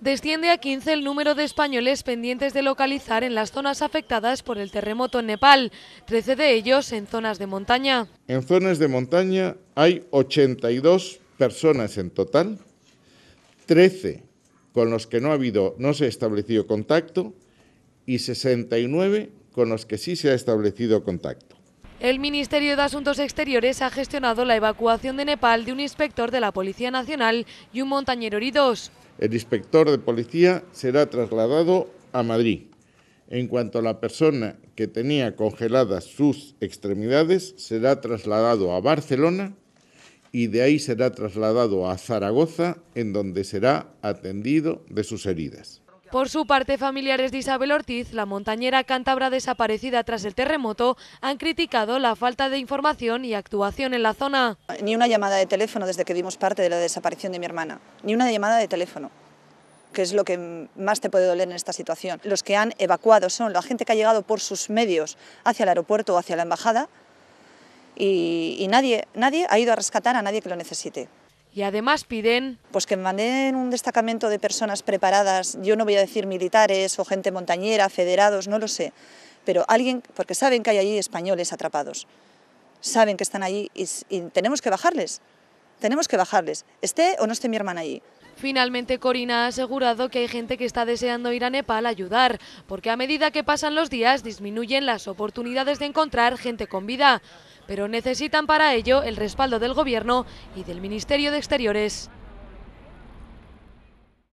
Desciende a 15 el número de españoles pendientes de localizar en las zonas afectadas por el terremoto en Nepal, 13 de ellos en zonas de montaña. En zonas de montaña hay 82 personas en total, 13 con los que no ha habido, no se ha establecido contacto y 69 con los que sí se ha establecido contacto. El Ministerio de Asuntos Exteriores ha gestionado la evacuación de Nepal de un inspector de la Policía Nacional y un montañero heridos. El inspector de policía será trasladado a Madrid. En cuanto a la persona que tenía congeladas sus extremidades, será trasladado a Barcelona y de ahí será trasladado a Zaragoza, en donde será atendido de sus heridas. Por su parte, familiares de Isabel Ortiz, la montañera cántabra desaparecida tras el terremoto, han criticado la falta de información y actuación en la zona. Ni una llamada de teléfono desde que vimos parte de la desaparición de mi hermana, ni una llamada de teléfono que es lo que más te puede doler en esta situación. Los que han evacuado son la gente que ha llegado por sus medios hacia el aeropuerto o hacia la embajada y, nadie ha ido a rescatar a nadie que lo necesite y además piden... Pues que manden un destacamento de personas preparadas, yo no voy a decir militares o gente montañera, federados, no lo sé, pero alguien, porque saben que hay allí españoles atrapados, saben que están allí y, tenemos que bajarles tenemos que bajarles, esté o no esté mi hermana allí. Finalmente, Corina ha asegurado que hay gente que está deseando ir a Nepal a ayudar, porque a medida que pasan los días disminuyen las oportunidades de encontrar gente con vida, pero necesitan para ello el respaldo del Gobierno y del Ministerio de Exteriores.